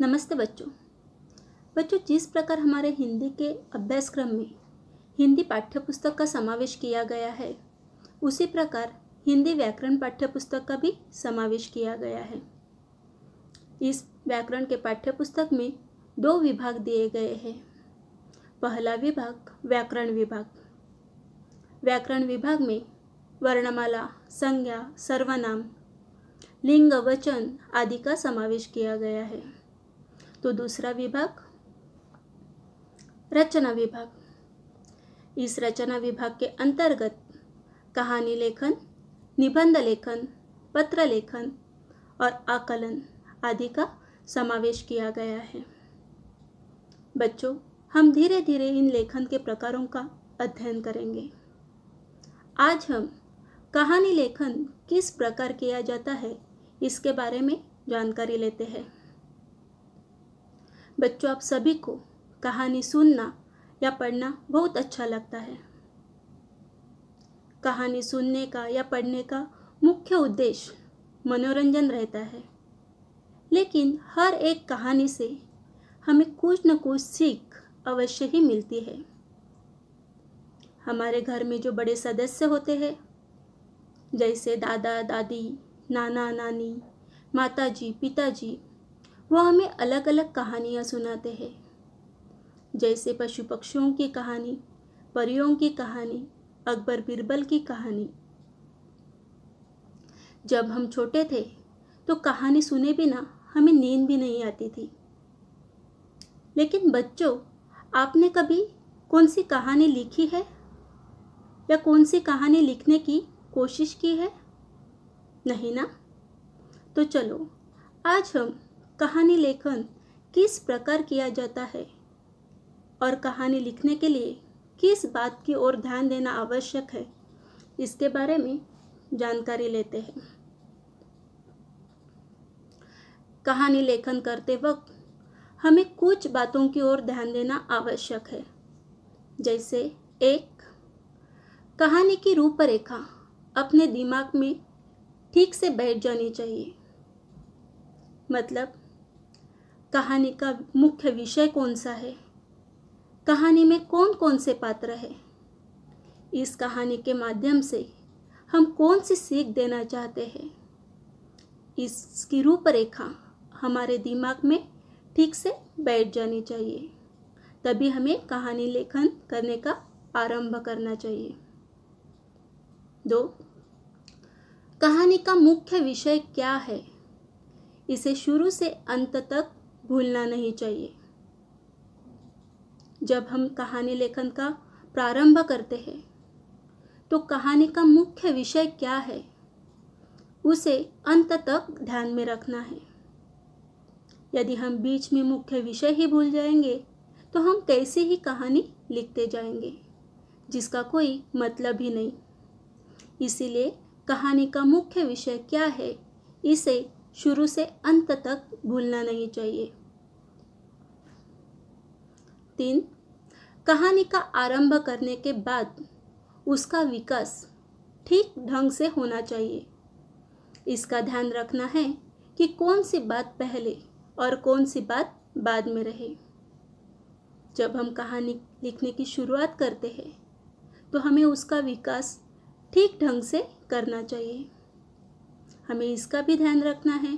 नमस्ते बच्चों बच्चों जिस प्रकार हमारे हिंदी के अभ्यासक्रम में हिंदी पाठ्यपुस्तक का समावेश किया गया है उसी प्रकार हिंदी व्याकरण पाठ्य पुस्तक का भी समावेश किया गया है इस व्याकरण के पाठ्यपुस्तक में दो विभाग दिए गए हैं पहला विभाग व्याकरण विभाग व्याकरण विभाग में वर्णमाला संज्ञा सर्वनाम लिंग वचन आदि का समावेश किया गया है तो दूसरा विभाग रचना विभाग इस रचना विभाग के अंतर्गत कहानी लेखन निबंध लेखन पत्र लेखन और आकलन आदि का समावेश किया गया है बच्चों हम धीरे धीरे इन लेखन के प्रकारों का अध्ययन करेंगे आज हम कहानी लेखन किस प्रकार किया जाता है इसके बारे में जानकारी लेते हैं बच्चों आप सभी को कहानी सुनना या पढ़ना बहुत अच्छा लगता है कहानी सुनने का या पढ़ने का मुख्य उद्देश्य मनोरंजन रहता है लेकिन हर एक कहानी से हमें कुछ न कुछ सीख अवश्य ही मिलती है हमारे घर में जो बड़े सदस्य होते हैं जैसे दादा दादी नाना नानी माताजी पिताजी वह हमें अलग अलग कहानियाँ सुनाते हैं जैसे पशु पक्षियों की कहानी परियों की कहानी अकबर बिरबल की कहानी जब हम छोटे थे तो कहानी सुने बिना हमें नींद भी नहीं आती थी लेकिन बच्चों आपने कभी कौन सी कहानी लिखी है या कौन सी कहानी लिखने की कोशिश की है नहीं ना तो चलो आज हम कहानी लेखन किस प्रकार किया जाता है और कहानी लिखने के लिए किस बात की ओर ध्यान देना आवश्यक है इसके बारे में जानकारी लेते हैं कहानी लेखन करते वक्त हमें कुछ बातों की ओर ध्यान देना आवश्यक है जैसे एक कहानी की रूपरेखा अपने दिमाग में ठीक से बैठ जानी चाहिए मतलब कहानी का मुख्य विषय कौन सा है कहानी में कौन कौन से पात्र है इस कहानी के माध्यम से हम कौन सी सीख देना चाहते हैं इसकी रूपरेखा हमारे दिमाग में ठीक से बैठ जानी चाहिए तभी हमें कहानी लेखन करने का आरंभ करना चाहिए दो कहानी का मुख्य विषय क्या है इसे शुरू से अंत तक भूलना नहीं चाहिए जब हम कहानी लेखन का प्रारंभ करते हैं तो कहानी का मुख्य विषय क्या है उसे अंत तक ध्यान में रखना है यदि हम बीच में मुख्य विषय ही भूल जाएंगे तो हम कैसे ही कहानी लिखते जाएंगे जिसका कोई मतलब ही नहीं इसीलिए कहानी का मुख्य विषय क्या है इसे शुरू से अंत तक भूलना नहीं चाहिए तीन कहानी का आरंभ करने के बाद उसका विकास ठीक ढंग से होना चाहिए इसका ध्यान रखना है कि कौन सी बात पहले और कौन सी बात बाद में रहे जब हम कहानी लिखने की शुरुआत करते हैं तो हमें उसका विकास ठीक ढंग से करना चाहिए हमें इसका भी ध्यान रखना है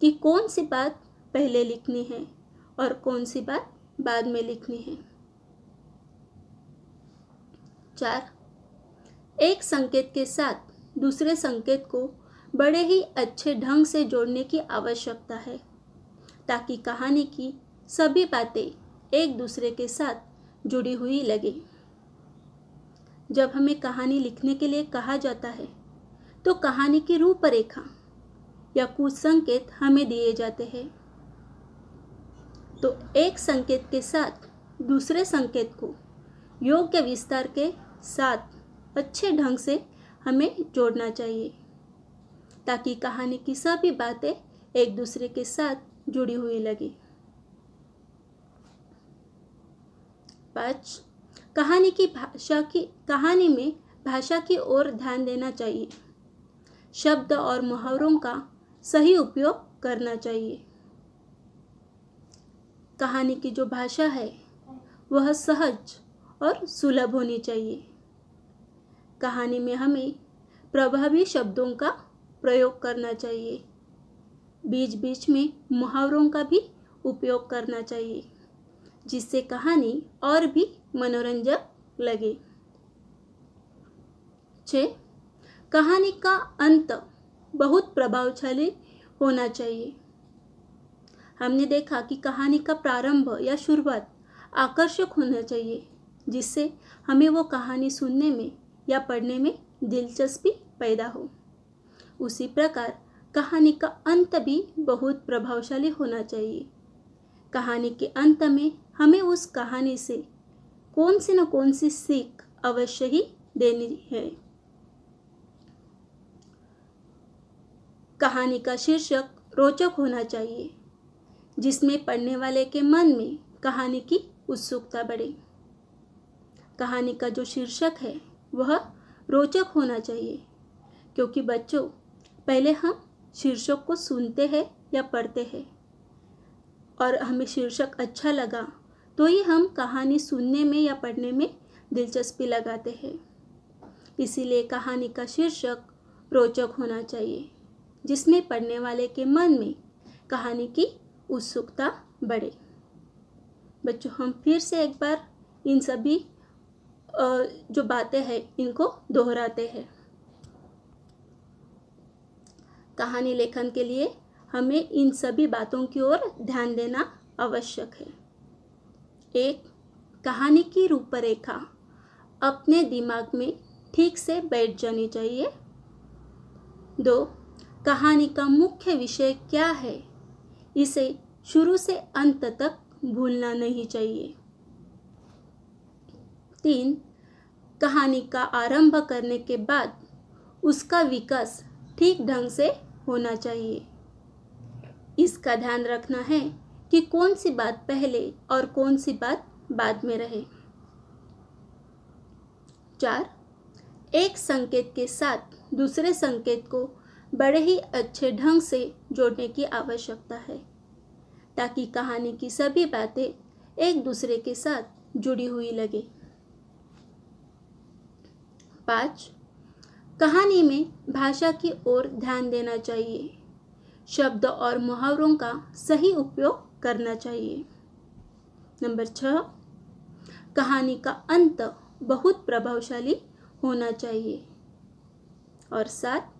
कि कौन सी बात पहले लिखनी है और कौन सी बात बाद में लिखनी है चार एक संकेत के साथ दूसरे संकेत को बड़े ही अच्छे ढंग से जोड़ने की आवश्यकता है ताकि कहानी की सभी बातें एक दूसरे के साथ जुड़ी हुई लगे जब हमें कहानी लिखने के लिए कहा जाता है तो कहानी की रूपरेखा या कुछ संकेत हमें दिए जाते हैं तो एक संकेत के साथ दूसरे संकेत को योग्य विस्तार के साथ अच्छे ढंग से हमें जोड़ना चाहिए ताकि कहानी की सभी बातें एक दूसरे के साथ जुड़ी हुई लगे पाँच कहानी की भाषा की कहानी में भाषा की ओर ध्यान देना चाहिए शब्द और मुहावरों का सही उपयोग करना चाहिए कहानी की जो भाषा है वह सहज और सुलभ होनी चाहिए कहानी में हमें प्रभावी शब्दों का प्रयोग करना चाहिए बीच बीच में मुहावरों का भी उपयोग करना चाहिए जिससे कहानी और भी मनोरंजक लगे छः कहानी का अंत बहुत प्रभावशाली होना चाहिए हमने देखा कि कहानी का प्रारंभ या शुरुआत आकर्षक होना चाहिए जिससे हमें वो कहानी सुनने में या पढ़ने में दिलचस्पी पैदा हो उसी प्रकार कहानी का अंत भी बहुत प्रभावशाली होना चाहिए कहानी के अंत में हमें उस कहानी से कौन सी न कौन सी सीख अवश्य ही देनी है कहानी का शीर्षक रोचक होना चाहिए जिसमें पढ़ने वाले के मन में कहानी की उत्सुकता बढ़े कहानी का जो शीर्षक है वह रोचक होना चाहिए क्योंकि बच्चों पहले हम शीर्षक को सुनते हैं या पढ़ते हैं और हमें शीर्षक अच्छा लगा तो ही हम कहानी सुनने में या पढ़ने में दिलचस्पी लगाते हैं इसीलिए कहानी का शीर्षक रोचक होना चाहिए जिसमें पढ़ने वाले के मन में कहानी की उत्सुकता बढ़े बच्चों हम फिर से एक बार इन सभी जो बातें हैं इनको दोहराते हैं कहानी लेखन के लिए हमें इन सभी बातों की ओर ध्यान देना आवश्यक है एक कहानी की रूपरेखा अपने दिमाग में ठीक से बैठ जानी चाहिए दो कहानी का मुख्य विषय क्या है इसे शुरू से अंत तक भूलना नहीं चाहिए तीन कहानी का आरंभ करने के बाद उसका विकास ठीक ढंग से होना चाहिए इसका ध्यान रखना है कि कौन सी बात पहले और कौन सी बात बाद में रहे चार एक संकेत के साथ दूसरे संकेत को बड़े ही अच्छे ढंग से जोड़ने की आवश्यकता है ताकि कहानी की सभी बातें एक दूसरे के साथ जुड़ी हुई लगे पाँच कहानी में भाषा की ओर ध्यान देना चाहिए शब्द और मुहावरों का सही उपयोग करना चाहिए नंबर छः कहानी का अंत बहुत प्रभावशाली होना चाहिए और साथ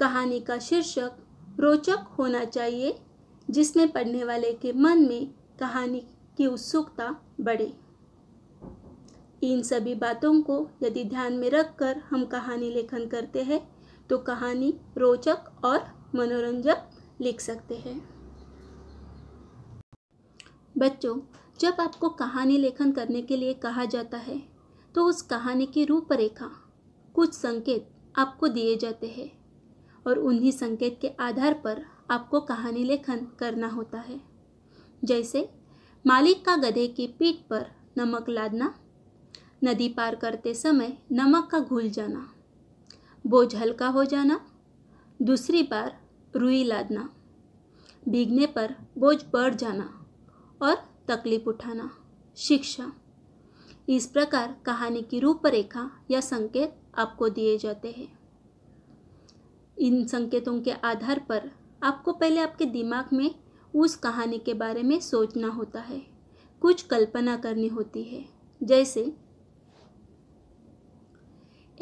कहानी का शीर्षक रोचक होना चाहिए जिसमें पढ़ने वाले के मन में कहानी की उत्सुकता बढ़े इन सभी बातों को यदि ध्यान में रखकर हम कहानी लेखन करते हैं तो कहानी रोचक और मनोरंजक लिख सकते हैं बच्चों जब आपको कहानी लेखन करने के लिए कहा जाता है तो उस कहानी की रूपरेखा कुछ संकेत आपको दिए जाते हैं और उन्हीं संकेत के आधार पर आपको कहानी लेखन करना होता है जैसे मालिक का गधे की पीठ पर नमक लादना नदी पार करते समय नमक का घुल जाना बोझ हल्का हो जाना दूसरी बार रुई लादना भीगने पर बोझ बढ़ जाना और तकलीफ उठाना शिक्षा इस प्रकार कहानी की रूपरेखा या संकेत आपको दिए जाते हैं इन संकेतों के आधार पर आपको पहले आपके दिमाग में उस कहानी के बारे में सोचना होता है कुछ कल्पना करनी होती है जैसे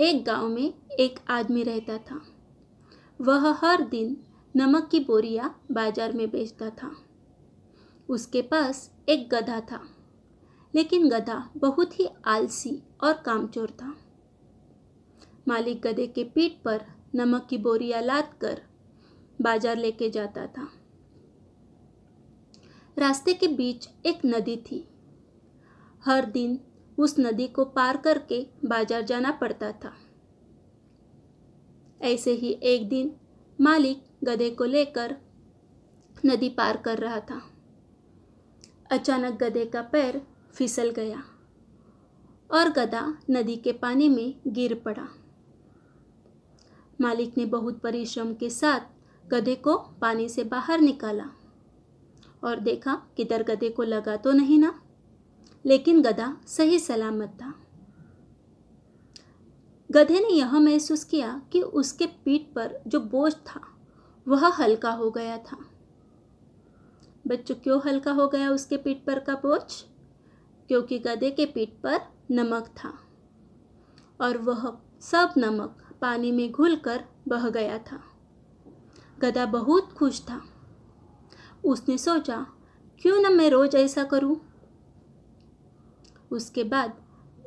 एक गांव में एक आदमी रहता था वह हर दिन नमक की बोरियां बाजार में बेचता था उसके पास एक गधा था लेकिन गधा बहुत ही आलसी और कामचोर था मालिक गधे के पीठ पर नमक की बोरियां लाद कर बाजार लेके जाता था रास्ते के बीच एक नदी थी हर दिन उस नदी को पार करके बाजार जाना पड़ता था ऐसे ही एक दिन मालिक गधे को लेकर नदी पार कर रहा था अचानक गधे का पैर फिसल गया और गधा नदी के पानी में गिर पड़ा मालिक ने बहुत परिश्रम के साथ गधे को पानी से बाहर निकाला और देखा कि दर गधे को लगा तो नहीं ना लेकिन गधा सही सलामत था गधे ने यह महसूस किया कि उसके पीठ पर जो बोझ था वह हल्का हो गया था बच्चों क्यों हल्का हो गया उसके पीठ पर का बोझ क्योंकि गधे के पीठ पर नमक था और वह सब नमक पानी में घुलकर बह गया था गधा बहुत खुश था उसने सोचा क्यों न मैं रोज ऐसा करूं? उसके बाद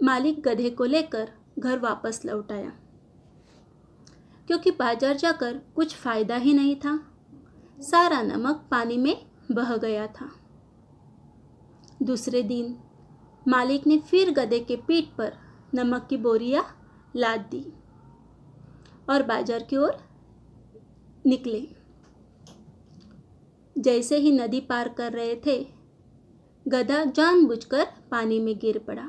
मालिक गधे को लेकर घर वापस लौट आया क्योंकि बाजार जाकर कुछ फायदा ही नहीं था सारा नमक पानी में बह गया था दूसरे दिन मालिक ने फिर गधे के पीठ पर नमक की बोरियां लाद दी और बाजार की ओर निकले जैसे ही नदी पार कर रहे थे गधा जानबूझकर पानी में गिर पड़ा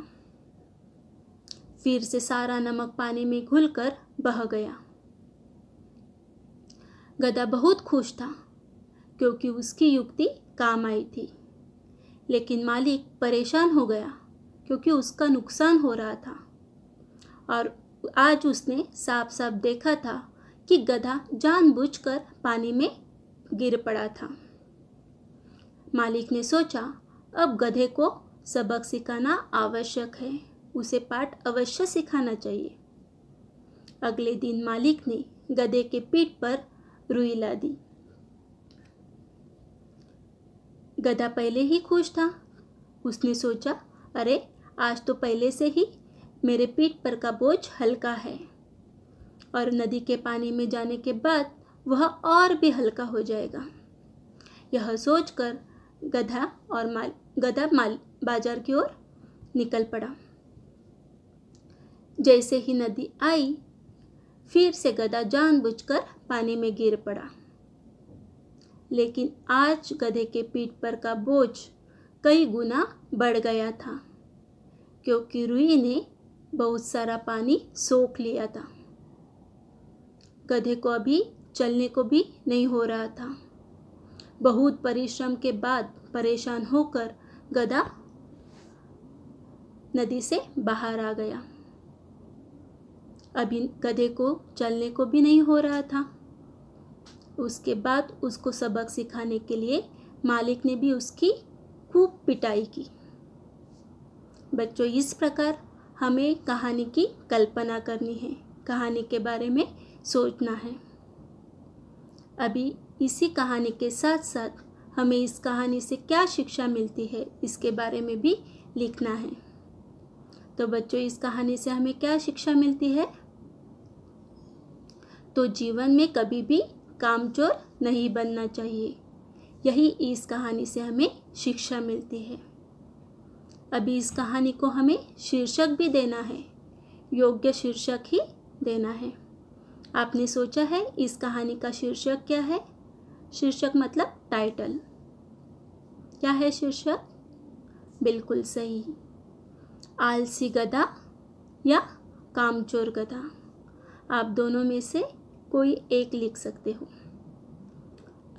फिर से सारा नमक पानी में घुलकर बह गया गधा बहुत खुश था क्योंकि उसकी युक्ति काम आई थी लेकिन मालिक परेशान हो गया क्योंकि उसका नुकसान हो रहा था और आज उसने साफ साफ देखा था कि गधा जानबूझकर पानी में गिर पड़ा था मालिक ने सोचा अब गधे को सबक सिखाना आवश्यक है उसे पाठ अवश्य सिखाना चाहिए अगले दिन मालिक ने गधे के पीठ पर रुई ला दी गधा पहले ही खुश था उसने सोचा अरे आज तो पहले से ही मेरे पीठ पर का बोझ हल्का है और नदी के पानी में जाने के बाद वह और भी हल्का हो जाएगा यह सोचकर गधा और माल गधा माल बाजार की ओर निकल पड़ा जैसे ही नदी आई फिर से गधा जानबूझकर पानी में गिर पड़ा लेकिन आज गधे के पीठ पर का बोझ कई गुना बढ़ गया था क्योंकि रुई ने बहुत सारा पानी सोख लिया था गधे को अभी चलने को भी नहीं हो रहा था बहुत परिश्रम के बाद परेशान होकर गधा नदी से बाहर आ गया अभी गधे को चलने को भी नहीं हो रहा था उसके बाद उसको सबक सिखाने के लिए मालिक ने भी उसकी खूब पिटाई की बच्चों इस प्रकार हमें कहानी की कल्पना करनी है कहानी के बारे में सोचना है अभी इसी कहानी के साथ साथ हमें इस कहानी से क्या शिक्षा मिलती है इसके बारे में भी लिखना है तो बच्चों इस कहानी से हमें क्या शिक्षा मिलती है तो जीवन में कभी भी कामचोर नहीं बनना चाहिए यही इस कहानी से हमें शिक्षा मिलती है अभी इस कहानी को हमें शीर्षक भी देना है योग्य शीर्षक ही देना है आपने सोचा है इस कहानी का शीर्षक क्या है शीर्षक मतलब टाइटल क्या है शीर्षक बिल्कुल सही आलसी गधा या कामचोर गधा आप दोनों में से कोई एक लिख सकते हो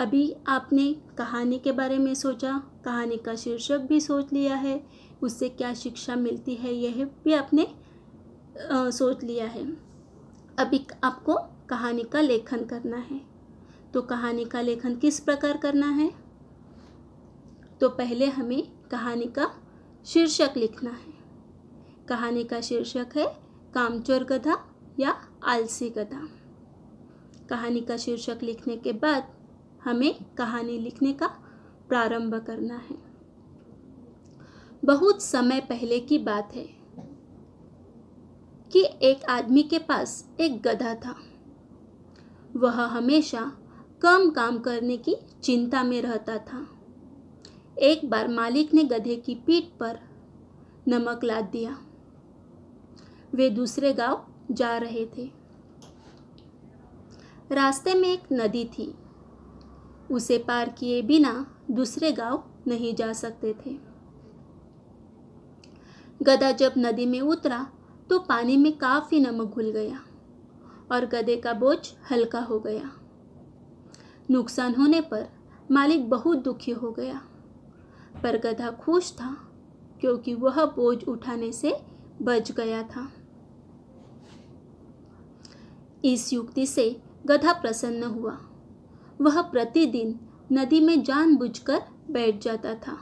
अभी आपने कहानी के बारे में सोचा कहानी का शीर्षक भी सोच लिया है उससे क्या शिक्षा मिलती है यह भी आपने आ, सोच लिया है अभी आपको कहानी का लेखन करना है तो कहानी का लेखन किस प्रकार करना है तो पहले हमें कहानी का शीर्षक लिखना है कहानी का शीर्षक है कामचोर गधा या आलसी गधा कहानी का शीर्षक लिखने के बाद हमें कहानी लिखने का प्रारंभ करना है बहुत समय पहले की बात है कि एक आदमी के पास एक गधा था वह हमेशा कम काम करने की चिंता में रहता था एक बार मालिक ने गधे की पीठ पर नमक लाद दिया वे दूसरे गांव जा रहे थे रास्ते में एक नदी थी उसे पार किए बिना दूसरे गांव नहीं जा सकते थे गधा जब नदी में उतरा तो पानी में काफ़ी नमक घुल गया और गधे का बोझ हल्का हो गया नुकसान होने पर मालिक बहुत दुखी हो गया पर गधा खुश था क्योंकि वह बोझ उठाने से बच गया था इस युक्ति से गधा प्रसन्न हुआ वह प्रतिदिन नदी में जानबूझकर बैठ जाता था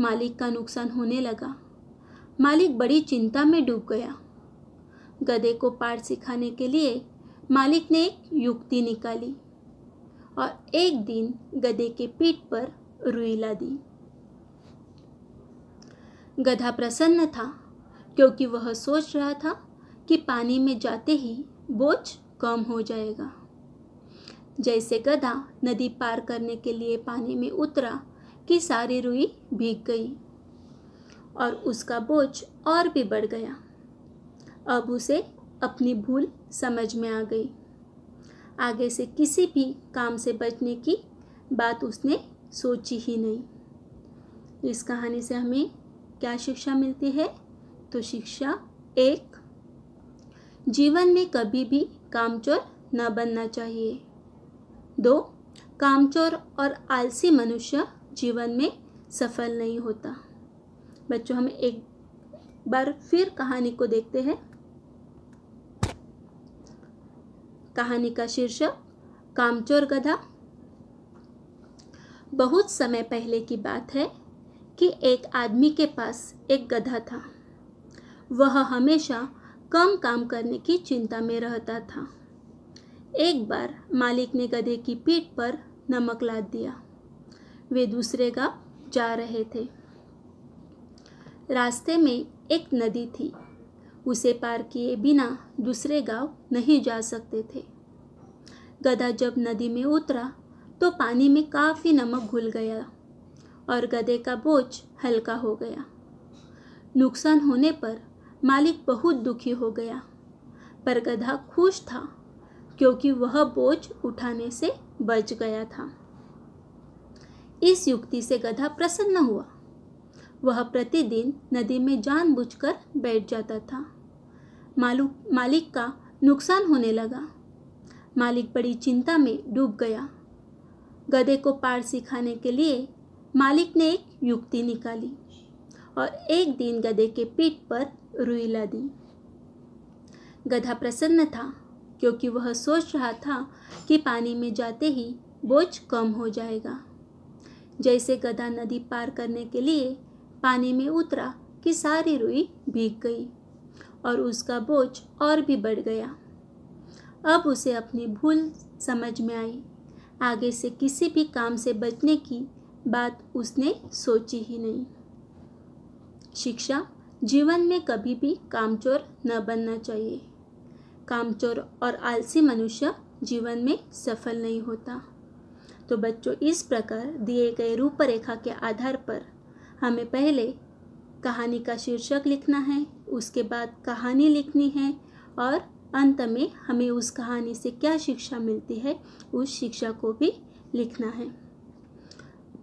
मालिक का नुकसान होने लगा मालिक बड़ी चिंता में डूब गया गधे को पाठ सिखाने के लिए मालिक ने एक युक्ति निकाली और एक दिन गधे के पीठ पर रुई ला दी गधा प्रसन्न था क्योंकि वह सोच रहा था कि पानी में जाते ही बोझ कम हो जाएगा जैसे गधा नदी पार करने के लिए पानी में उतरा कि सारी रुई भीग गई और उसका बोझ और भी बढ़ गया अब उसे अपनी भूल समझ में आ गई आगे से किसी भी काम से बचने की बात उसने सोची ही नहीं इस कहानी से हमें क्या शिक्षा मिलती है तो शिक्षा एक जीवन में कभी भी कामचोर न बनना चाहिए दो कामचोर और आलसी मनुष्य जीवन में सफल नहीं होता बच्चों हम एक बार फिर कहानी को देखते हैं कहानी का शीर्षक कामचोर गधा बहुत समय पहले की बात है कि एक आदमी के पास एक गधा था वह हमेशा कम काम करने की चिंता में रहता था एक बार मालिक ने गधे की पीठ पर नमक लाद दिया वे दूसरे गांव जा रहे थे रास्ते में एक नदी थी उसे पार किए बिना दूसरे गांव नहीं जा सकते थे गधा जब नदी में उतरा तो पानी में काफ़ी नमक घुल गया और गधे का बोझ हल्का हो गया नुकसान होने पर मालिक बहुत दुखी हो गया पर गधा खुश था क्योंकि वह बोझ उठाने से बच गया था इस युक्ति से गधा प्रसन्न हुआ वह प्रतिदिन नदी में जानबूझकर बैठ जाता था मालू मालिक का नुकसान होने लगा मालिक बड़ी चिंता में डूब गया गधे को पार सिखाने के लिए मालिक ने एक युक्ति निकाली और एक दिन गधे के पीठ पर रुई ला दी गधा प्रसन्न था क्योंकि वह सोच रहा था कि पानी में जाते ही बोझ कम हो जाएगा जैसे गधा नदी पार करने के लिए पानी में उतरा कि सारी रुई भीग गई और उसका बोझ और भी बढ़ गया अब उसे अपनी भूल समझ में आई आगे से किसी भी काम से बचने की बात उसने सोची ही नहीं शिक्षा जीवन में कभी भी कामचोर न बनना चाहिए कामचोर और आलसी मनुष्य जीवन में सफल नहीं होता तो बच्चों इस प्रकार दिए गए रूपरेखा के आधार पर हमें पहले कहानी का शीर्षक लिखना है उसके बाद कहानी लिखनी है और अंत में हमें उस कहानी से क्या शिक्षा मिलती है उस शिक्षा को भी लिखना है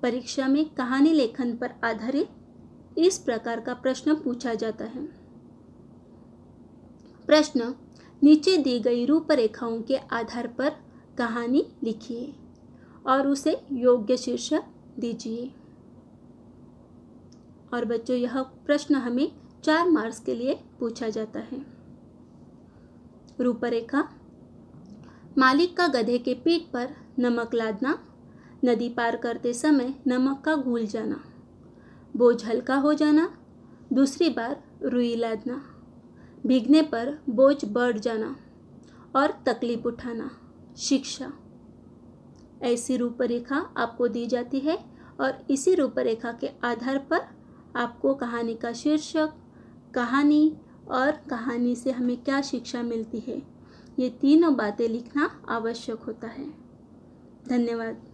परीक्षा में कहानी लेखन पर आधारित इस प्रकार का प्रश्न पूछा जाता है प्रश्न नीचे दी गई रूपरेखाओं के आधार पर कहानी लिखिए और उसे योग्य शीर्षक दीजिए और बच्चों यह प्रश्न हमें चार मार्क्स के लिए पूछा जाता है रूपरेखा मालिक का गधे के पीठ पर नमक लादना नदी पार करते समय नमक का घूल जाना बोझ हल्का हो जाना दूसरी बार रुई लादना भीगने पर बोझ बढ़ जाना और तकलीफ उठाना शिक्षा ऐसी रूपरेखा आपको दी जाती है और इसी रूपरेखा के आधार पर आपको कहानी का शीर्षक कहानी और कहानी से हमें क्या शिक्षा मिलती है ये तीनों बातें लिखना आवश्यक होता है धन्यवाद